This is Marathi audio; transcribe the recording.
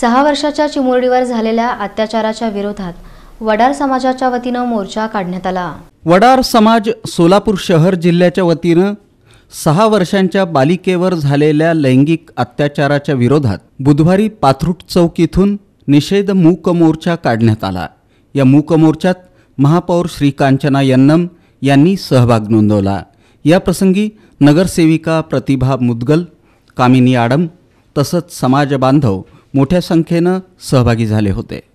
सहा वर्षाच्या चिमुरडीवर झालेल्या अत्याचाराच्या विरोधात वडार समाजाच्या वतीनं मोर्चा काढण्यात आला वडार समाज सोलापूर शहर जिल्ह्याच्या वतीनं सहा वर्षांच्या बालिकेवर झालेल्या लैंगिक अत्याचाराच्या विरोधात बुधवारी पाथरूट चौक इथून निषेध मूक मोर्चा काढण्यात आला या मूक मोर्चात महापौर श्रीकांचना यन्नम यांनी सहभाग नोंदवला या प्रसंगी नगरसेविका प्रतिभा मुदगल कामिनी आडम तसंच समाजबांधव मोठ्या संख्येनं सहभागी झाले होते